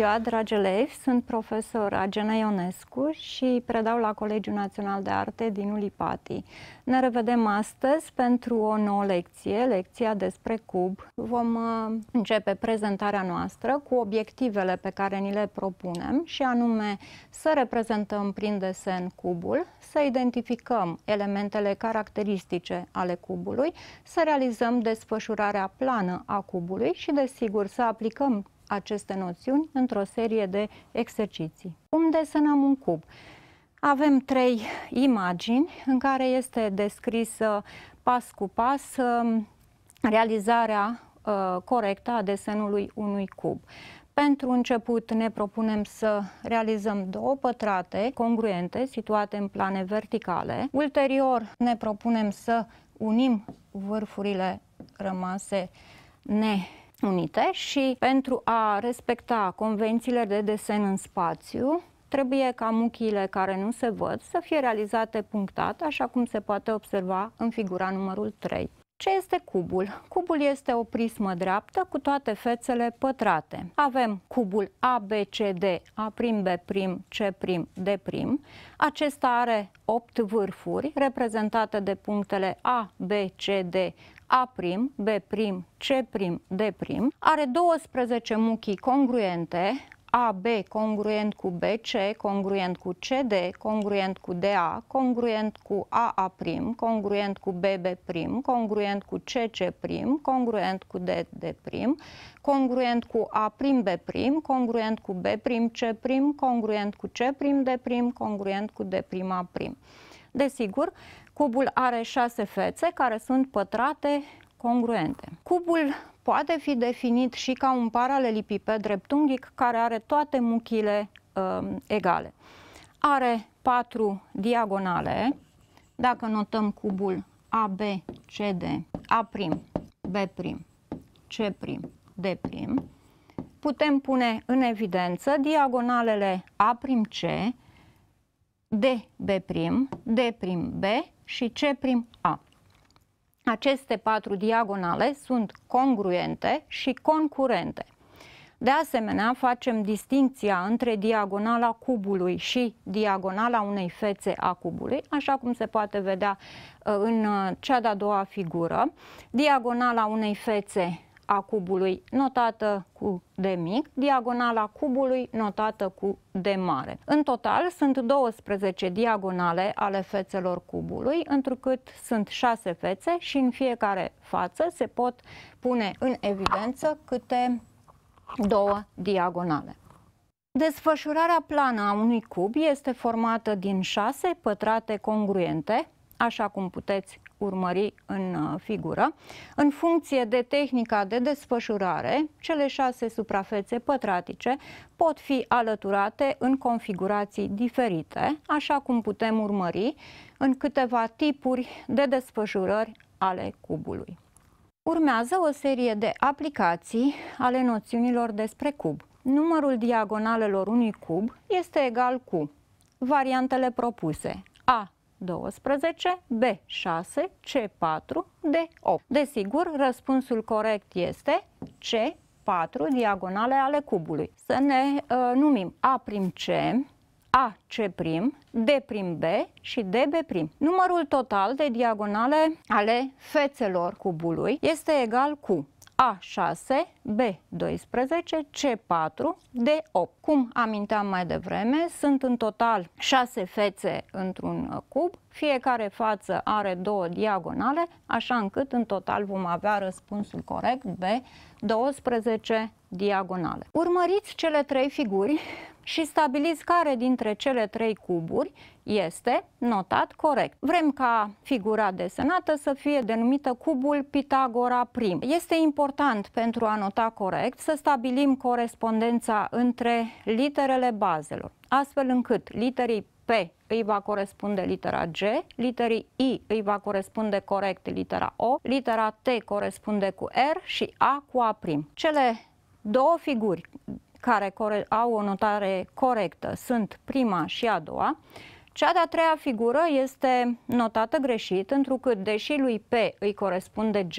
ziua, dragi elevi! Sunt profesor Agena Ionescu și predau la Colegiul Național de Arte din Ulipati. Ne revedem astăzi pentru o nouă lecție, lecția despre cub. Vom uh, începe prezentarea noastră cu obiectivele pe care ni le propunem și anume să reprezentăm prin desen cubul, să identificăm elementele caracteristice ale cubului, să realizăm desfășurarea plană a cubului și, desigur, să aplicăm aceste noțiuni într-o serie de exerciții. Cum desenăm un cub? Avem trei imagini în care este descrisă pas cu pas um, realizarea uh, corectă a desenului unui cub. Pentru început ne propunem să realizăm două pătrate congruente situate în plane verticale. Ulterior ne propunem să unim vârfurile rămase ne Unite și pentru a respecta convențiile de desen în spațiu, trebuie ca muchiile care nu se văd să fie realizate punctat, așa cum se poate observa în figura numărul 3. Ce este cubul? Cubul este o prismă dreaptă cu toate fețele pătrate. Avem cubul ABCD, A', B', C', D'. Acesta are 8 vârfuri reprezentate de punctele A, B, C, D a', B', C', D', are 12 muchii congruente, AB congruent cu BC, congruent cu CD, congruent cu DA, congruent cu AA', congruent cu BB', congruent cu CC', congruent cu DD', congruent cu A'B', congruent cu B'C', congruent cu C'D', congruent cu D'A'. Desigur, Cubul are șase fețe care sunt pătrate, congruente. Cubul poate fi definit și ca un paralelipiped dreptunghic care are toate muchile um, egale. Are patru diagonale. Dacă notăm cubul ABCD, CD, A', B', C', D', putem pune în evidență diagonalele A'C, prim B și C prim A. Aceste patru diagonale sunt congruente și concurente. De asemenea, facem distinția între diagonala cubului și diagonala unei fețe a cubului, așa cum se poate vedea uh, în uh, cea de-a doua figură. Diagonala unei fețe a cubului notată cu D mic, diagonala cubului notată cu D mare. În total sunt 12 diagonale ale fețelor cubului, întrucât sunt 6 fețe și în fiecare față se pot pune în evidență câte două diagonale. Desfășurarea plană a unui cub este formată din 6 pătrate congruente, așa cum puteți urmări în uh, figură. În funcție de tehnica de desfășurare, cele șase suprafețe pătratice pot fi alăturate în configurații diferite, așa cum putem urmări în câteva tipuri de desfășurări ale cubului. Urmează o serie de aplicații ale noțiunilor despre cub. Numărul diagonalelor unui cub este egal cu variantele propuse A 12, B6, C4, D8. Desigur, răspunsul corect este C4, diagonale ale cubului. Să ne uh, numim A prim C, A C prim, D prim B și D B prim. Numărul total de diagonale ale fețelor cubului este egal cu A6 B12, C4, D8. Cum aminteam mai devreme, sunt în total 6 fețe într-un cub, fiecare față are două diagonale, așa încât în total vom avea răspunsul corect B12 diagonale. Urmăriți cele trei figuri și stabiliți care dintre cele trei cuburi este notat corect. Vrem ca figura desenată să fie denumită cubul Pitagora prim. Este important pentru a nota nota corect, să stabilim corespondența între literele bazelor, astfel încât literii P îi va corespunde litera G, literii I îi va corespunde corect litera O, litera T corespunde cu R și A cu A'. prim. Cele două figuri care au o notare corectă sunt prima și a doua. Cea de-a treia figură este notată greșit, întrucât deși lui P îi corespunde G,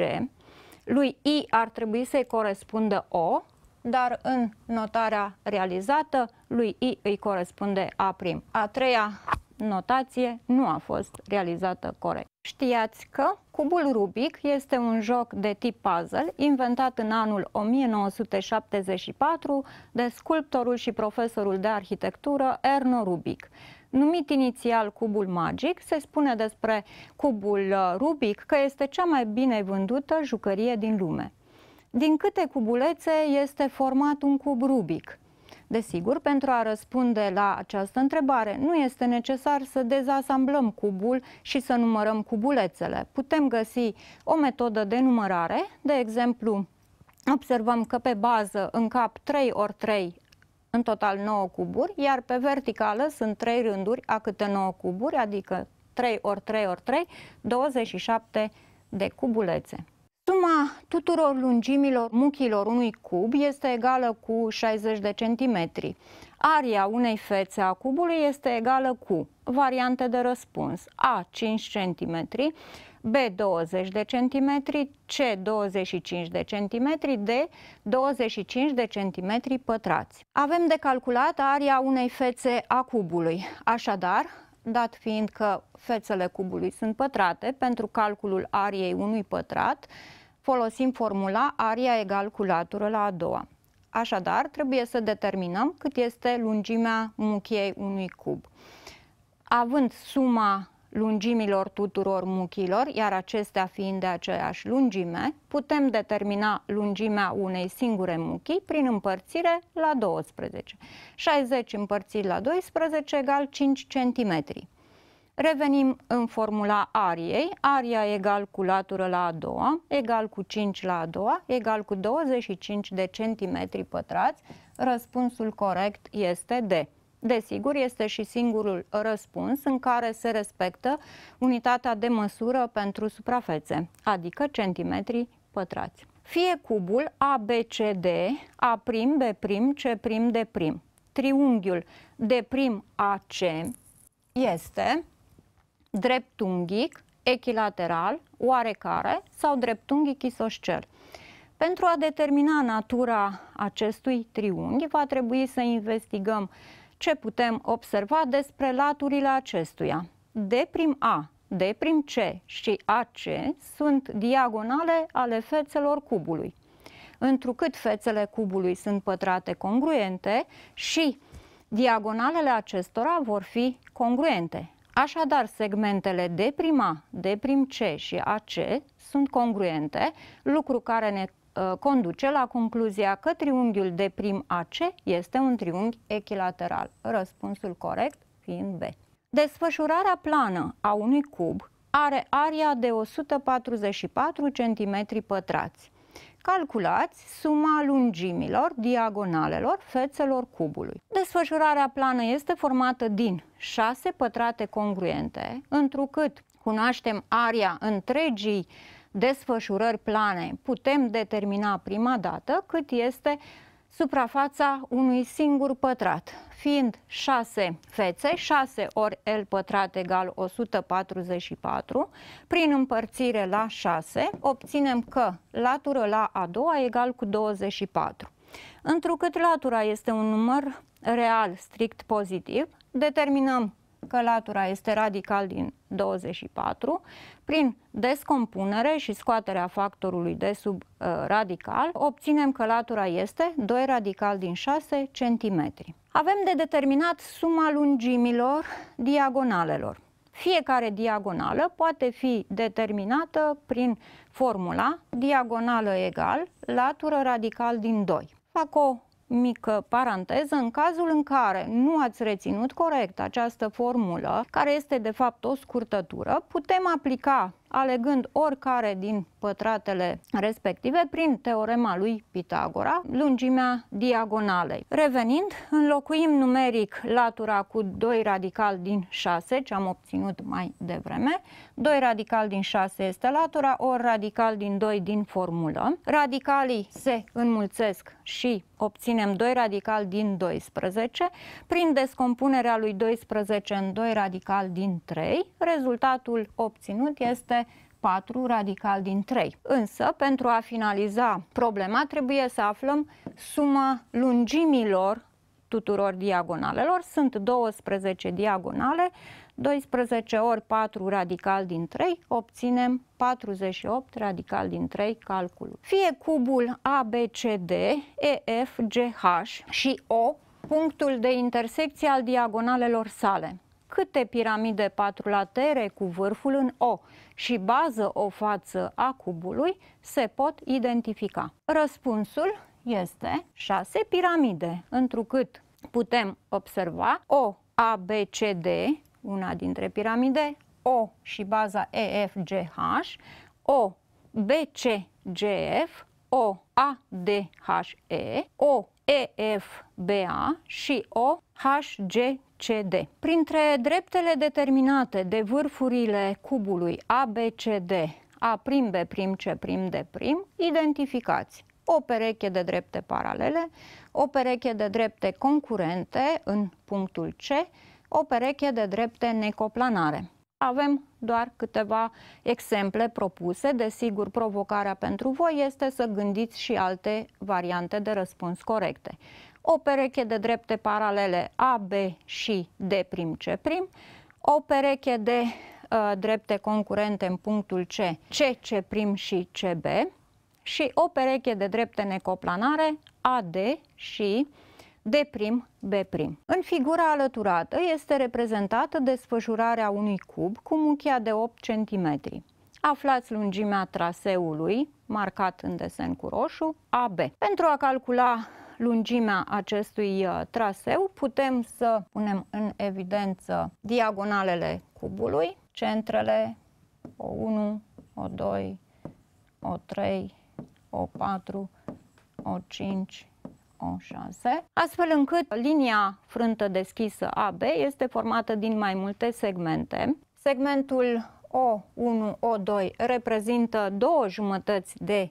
lui I ar trebui să-i corespundă O, dar în notarea realizată, lui I îi corespunde A'. prim. A treia notație nu a fost realizată corect. Știați că cubul Rubik este un joc de tip puzzle inventat în anul 1974 de sculptorul și profesorul de arhitectură Erno Rubik numit inițial cubul magic, se spune despre cubul uh, Rubik că este cea mai bine vândută jucărie din lume. Din câte cubulețe este format un cub Rubik? Desigur, pentru a răspunde la această întrebare, nu este necesar să dezasamblăm cubul și să numărăm cubulețele. Putem găsi o metodă de numărare, de exemplu, observăm că pe bază încap 3 ori 3 în total 9 cuburi, iar pe verticală sunt 3 rânduri a câte 9 cuburi, adică 3 ori 3 ori 3, 27 de cubulețe. Suma tuturor lungimilor muchilor unui cub este egală cu 60 de centimetri. Aria unei fețe a cubului este egală cu variante de răspuns A 5 cm, B 20 de cm, C 25 de cm, D 25 de cm pătrați. Avem de calculat aria unei fețe a cubului. Așadar, dat fiind că fețele cubului sunt pătrate, pentru calculul ariei unui pătrat, folosim formula aria egal cu latură la a doua. Așadar, trebuie să determinăm cât este lungimea muchiei unui cub. Având suma lungimilor tuturor muchilor, iar acestea fiind de aceeași lungime, putem determina lungimea unei singure muchii prin împărțire la 12. 60 împărțit la 12 egal 5 centimetri. Revenim în formula ariei. Aria egal cu latură la a doua, egal cu 5 la a doua, egal cu 25 de centimetri pătrați. Răspunsul corect este D. Desigur, este și singurul răspuns în care se respectă unitatea de măsură pentru suprafețe, adică centimetri pătrați. Fie cubul ABCD, A', B', C', D'. Triunghiul D', AC este dreptunghic, echilateral, oarecare sau dreptunghic isoscel. Pentru a determina natura acestui triunghi, va trebui să investigăm ce putem observa despre laturile acestuia. De prim A, de prim c și AC sunt diagonale ale fețelor cubului. Întrucât fețele cubului sunt pătrate congruente și diagonalele acestora vor fi congruente. Așadar, segmentele de prima, de prim C și AC sunt congruente, lucru care ne ă, conduce la concluzia că triunghiul de prim AC este un triunghi echilateral. Răspunsul corect fiind B. Desfășurarea plană a unui cub are aria de 144 cm pătrați calculați suma lungimilor, diagonalelor, fețelor cubului. Desfășurarea plană este formată din 6 pătrate congruente, întrucât cunoaștem aria întregii desfășurări plane, putem determina prima dată cât este suprafața unui singur pătrat fiind 6 fețe, 6 ori L pătrat egal 144, prin împărțire la 6, obținem că latura la a doua egal cu 24. Întrucât latura este un număr real strict pozitiv, determinăm că latura este radical din 24, prin descompunere și scoaterea factorului de sub uh, radical, obținem că latura este 2 radical din 6 centimetri. Avem de determinat suma lungimilor diagonalelor. Fiecare diagonală poate fi determinată prin formula diagonală egal latură radical din 2. Fac o mică paranteză, în cazul în care nu ați reținut corect această formulă, care este de fapt o scurtătură, putem aplica alegând oricare din pătratele respective prin teorema lui Pitagora, lungimea diagonalei. Revenind, înlocuim numeric latura cu 2 radical din 6, ce am obținut mai devreme. 2 radical din 6 este latura, ori radical din 2 din formulă. Radicalii se înmulțesc și obținem 2 radical din 12, prin descompunerea lui 12 în 2 radical din 3, rezultatul obținut este voteze 4 radical din 3. Însă, pentru a finaliza problema, trebuie să aflăm suma lungimilor tuturor diagonalelor. Sunt 12 diagonale, 12 ori 4 radical din 3, obținem 48 radical din 3 calculul. Fie cubul ABCD, EFGH și O, punctul de intersecție al diagonalelor sale. Câte piramide patrulatere cu vârful în O? și bază o față a cubului se pot identifica. Răspunsul este 6 piramide, întrucât putem observa o ABCD, una dintre piramide, O și baza EFGH, O BCGF, O ADHE, O EFBA și O G, CD. Printre dreptele determinate de vârfurile cubului ABCD, A prim, B prim, C prim, D prim, identificați o pereche de drepte paralele, o pereche de drepte concurente în punctul C, o pereche de drepte necoplanare. Avem doar câteva exemple propuse, desigur provocarea pentru voi este să gândiți și alte variante de răspuns corecte o pereche de drepte paralele AB și D'C', o pereche de uh, drepte concurente în punctul C, CC' și CB și o pereche de drepte necoplanare AD și D'B'. În figura alăturată este reprezentată desfășurarea unui cub cu muchia de 8 cm. Aflați lungimea traseului, marcat în desen cu roșu, AB. Pentru a calcula lungimea acestui uh, traseu putem să punem în evidență diagonalele cubului, centrele O1, O2, O3, O4, O5, O6, astfel încât linia frântă deschisă AB este formată din mai multe segmente. Segmentul O1, O2 reprezintă două jumătăți de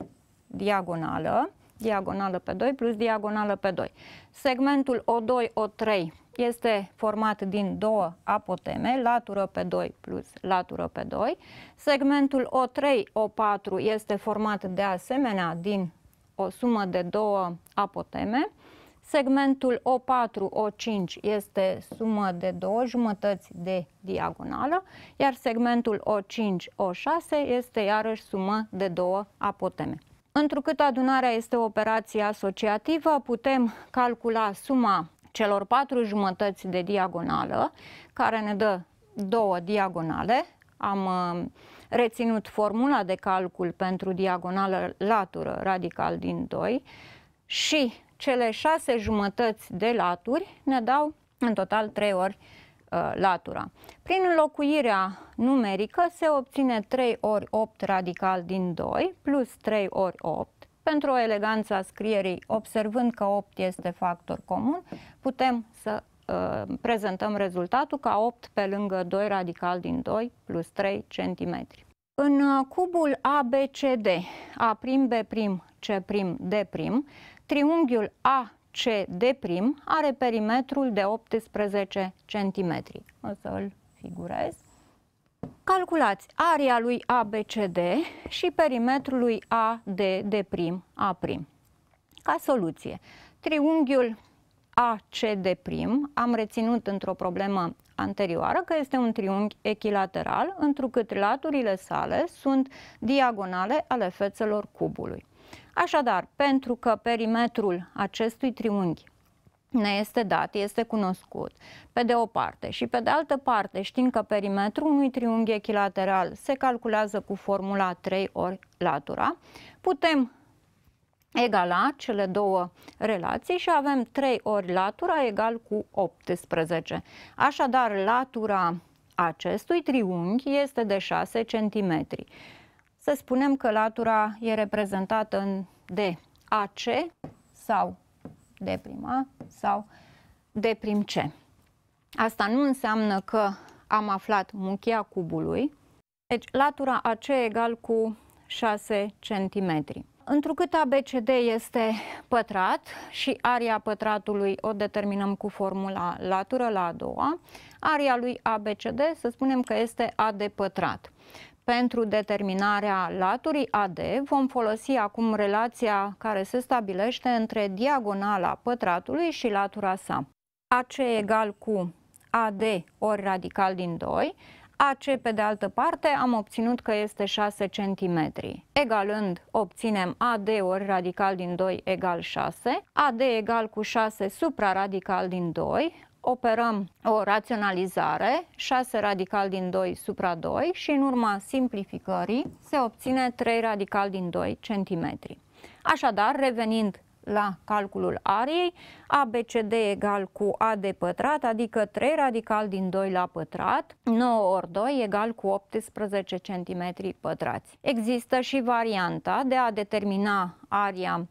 diagonală, diagonală pe 2 plus diagonală pe 2. Segmentul O2, O3 este format din două apoteme, latură pe 2 plus latură pe 2. Segmentul O3, O4 este format de asemenea din o sumă de două apoteme. Segmentul O4, O5 este sumă de două jumătăți de diagonală, iar segmentul O5, O6 este iarăși sumă de două apoteme. Întrucât adunarea este o operație asociativă, putem calcula suma celor patru jumătăți de diagonală, care ne dă două diagonale. Am uh, reținut formula de calcul pentru diagonală latură radical din 2 și cele șase jumătăți de laturi ne dau în total 3 ori Uh, latura. Prin înlocuirea numerică se obține 3 ori 8 radical din 2 plus 3 ori 8. Pentru o eleganță a scrierii, observând că 8 este factor comun, putem să uh, prezentăm rezultatul ca 8 pe lângă 2 radical din 2 plus 3 cm. În uh, cubul ABCD, A prim, B prim, C prim, D prim, triunghiul A CD prim are perimetrul de 18 cm. O să îl figurez. Calculați area lui ABCD și perimetrul lui AD de prim, A prim. Ca soluție, triunghiul ACD prim am reținut într-o problemă anterioară că este un triunghi echilateral, întrucât laturile sale sunt diagonale ale fețelor cubului. Așadar, pentru că perimetrul acestui triunghi ne este dat, este cunoscut, pe de o parte. Și pe de altă parte, știm că perimetrul unui triunghi echilateral se calculează cu formula 3 ori latura. Putem egala cele două relații și avem 3 ori latura egal cu 18. Așadar, latura acestui triunghi este de 6 centimetri. Să spunem că latura e reprezentată în, de AC sau D' prima sau D' C. Asta nu înseamnă că am aflat muchia cubului, deci latura AC egal cu 6 cm. Întrucât ABCD este pătrat și aria pătratului o determinăm cu formula latură la a doua, aria lui ABCD să spunem că este AD pătrat pentru determinarea laturii AD vom folosi acum relația care se stabilește între diagonala pătratului și latura sa. AC egal cu AD ori radical din 2, AC pe de altă parte am obținut că este 6 cm. Egalând obținem AD ori radical din 2 egal 6, AD egal cu 6 supra radical din 2, operăm o raționalizare, 6 radical din 2 supra 2 și în urma simplificării se obține 3 radical din 2 cm. Așadar, revenind la calculul ariei, ABCD egal cu AD pătrat, adică 3 radical din 2 la pătrat, 9 ori 2 egal cu 18 cm pătrați. Există și varianta de a determina aria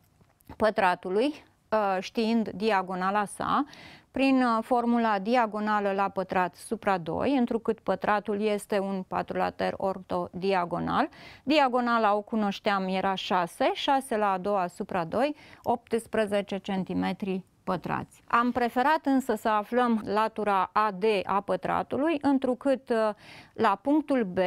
pătratului ă, știind diagonala sa, prin uh, formula diagonală la pătrat supra 2, întrucât pătratul este un patrulater ortodiagonal. Diagonala o cunoșteam, era 6, 6 la a doua supra 2, 18 cm pătrați. Am preferat însă să aflăm latura AD a pătratului, întrucât uh, la punctul B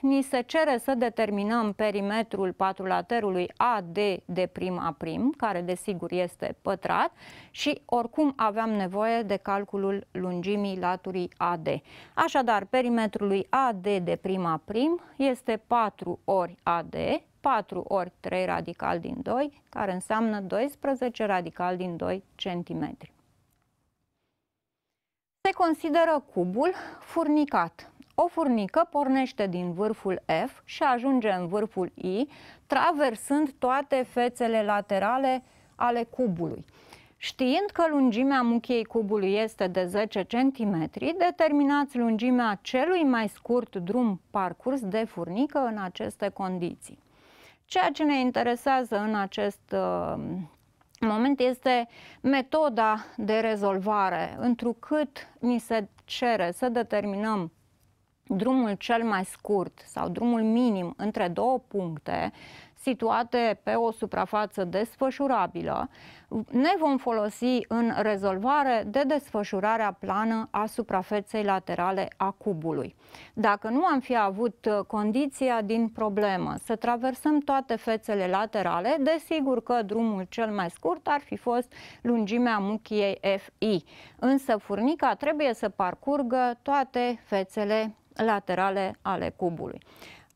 ni se cere să determinăm perimetrul patrulaterului AD de prim a prim, care desigur este pătrat, și oricum aveam nevoie de calculul lungimii laturii AD. Așadar, perimetrul lui AD de prim a prim este 4 ori AD, 4 ori 3 radical din 2, care înseamnă 12 radical din 2 cm. Se consideră cubul furnicat. O furnică pornește din vârful F și ajunge în vârful I, traversând toate fețele laterale ale cubului. Știind că lungimea muchiei cubului este de 10 cm, determinați lungimea celui mai scurt drum parcurs de furnică în aceste condiții. Ceea ce ne interesează în acest uh, moment este metoda de rezolvare, întrucât ni se cere să determinăm drumul cel mai scurt sau drumul minim între două puncte situate pe o suprafață desfășurabilă, ne vom folosi în rezolvare de desfășurarea plană a suprafeței laterale a cubului. Dacă nu am fi avut uh, condiția din problemă să traversăm toate fețele laterale, desigur că drumul cel mai scurt ar fi fost lungimea muchiei FI, însă furnica trebuie să parcurgă toate fețele laterale ale cubului.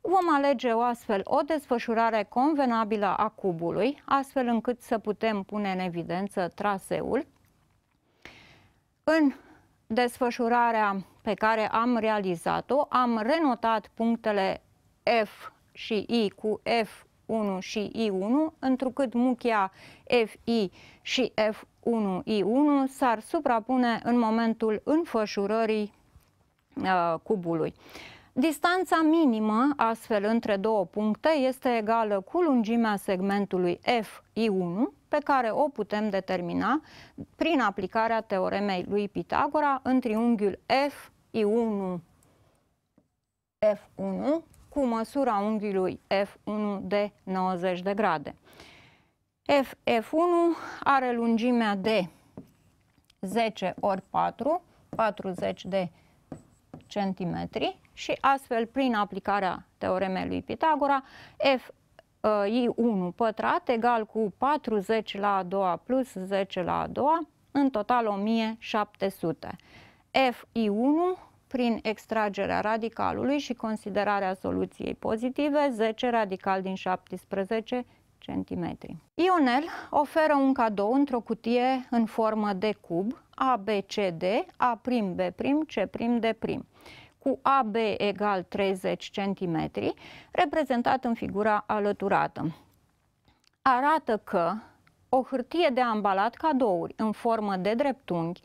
Vom alege o astfel o desfășurare convenabilă a cubului, astfel încât să putem pune în evidență traseul. În desfășurarea pe care am realizat-o, am renotat punctele F și I cu F1 și I1, întrucât muchia FI și F1I1 s-ar suprapune în momentul înfășurării uh, cubului. Distanța minimă, astfel, între două puncte este egală cu lungimea segmentului FI1, pe care o putem determina prin aplicarea teoremei lui Pitagora în triunghiul FI1 F1 cu măsura unghiului F1 de 90 de grade. FF1 are lungimea de 10 ori 4, 40 de centimetri, și astfel, prin aplicarea teoremei lui Pitagora, F uh, I1 pătrat egal cu 40 la a doua plus 10 la a doua, în total 1700. f i 1 prin extragerea radicalului și considerarea soluției pozitive, 10 radical din 17 cm. Ionel oferă un cadou într-o cutie în formă de cub ABCD, A', B', C', D' cu AB egal 30 cm, reprezentat în figura alăturată. Arată că o hârtie de ambalat cadouri în formă de dreptunghi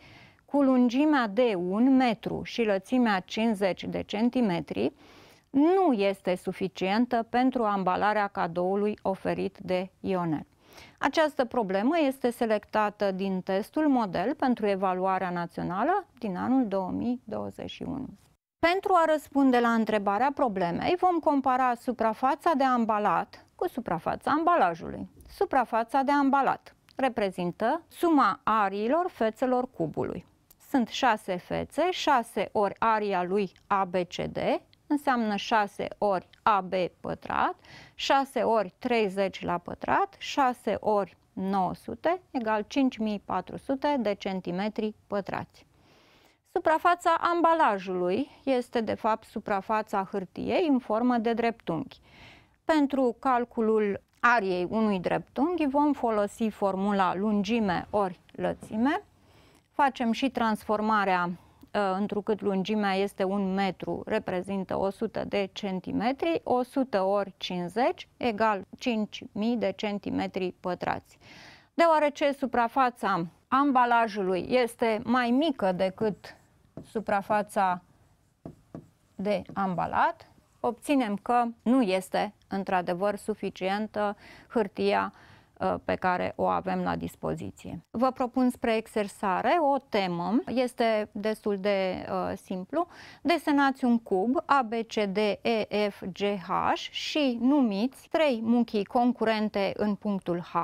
cu lungimea de 1 metru și lățimea 50 de centimetri nu este suficientă pentru ambalarea cadoului oferit de Ionel. Această problemă este selectată din testul model pentru evaluarea națională din anul 2021. Pentru a răspunde la întrebarea problemei, vom compara suprafața de ambalat cu suprafața ambalajului. Suprafața de ambalat reprezintă suma ariilor fețelor cubului. Sunt 6 fețe, 6 ori aria lui ABCD, înseamnă 6 ori AB pătrat, 6 ori 30 la pătrat, 6 ori 900 egal 5400 de centimetri pătrați. Suprafața ambalajului este de fapt suprafața hârtiei în formă de dreptunghi. Pentru calculul ariei unui dreptunghi vom folosi formula lungime ori lățime. Facem și transformarea ă, întrucât lungimea este un metru, reprezintă 100 de centimetri, 100 ori 50 egal 5.000 de centimetri pătrați. Deoarece suprafața ambalajului este mai mică decât suprafața de ambalat, obținem că nu este într-adevăr suficientă hârtia uh, pe care o avem la dispoziție. Vă propun spre exersare o temă, este destul de uh, simplu. Desenați un cub ABCDEFGH și numiți 3 munchii concurente în punctul H,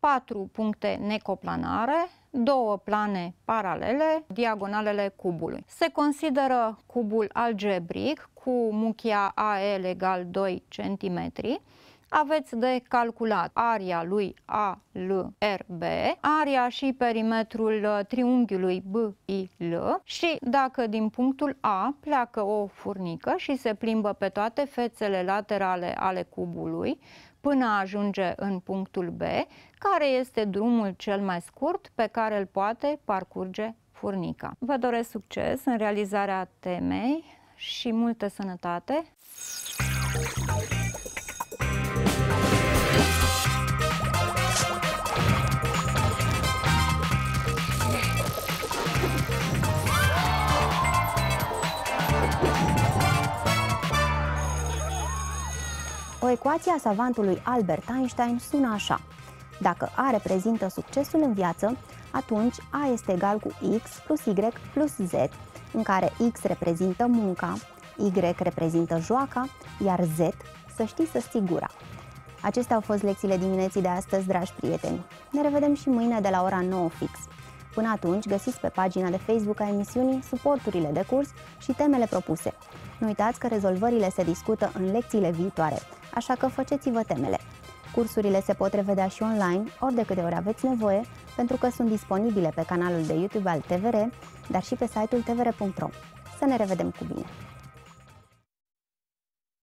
4 puncte necoplanare, două plane paralele, diagonalele cubului. Se consideră cubul algebric cu muchia AE egal 2 cm. Aveți de calculat aria lui ALRB, aria și perimetrul uh, triunghiului BIL și dacă din punctul A pleacă o furnică și se plimbă pe toate fețele laterale ale cubului, până ajunge în punctul B, care este drumul cel mai scurt pe care îl poate parcurge furnica. Vă doresc succes în realizarea temei și multă sănătate! O ecuație a savantului Albert Einstein sună așa. Dacă A reprezintă succesul în viață, atunci A este egal cu X plus Y plus Z, în care X reprezintă munca, Y reprezintă joaca, iar Z să știi să sigura. Acestea au fost lecțiile dimineții de astăzi, dragi prieteni. Ne revedem și mâine de la ora 9 fix. Până atunci, găsiți pe pagina de Facebook a emisiunii suporturile de curs și temele propuse. Nu uitați că rezolvările se discută în lecțiile viitoare așa că faceți-vă temele. Cursurile se pot revedea și online, ori de câte ori aveți nevoie, pentru că sunt disponibile pe canalul de YouTube al TVR, dar și pe site-ul tvr.ro. Să ne revedem cu bine!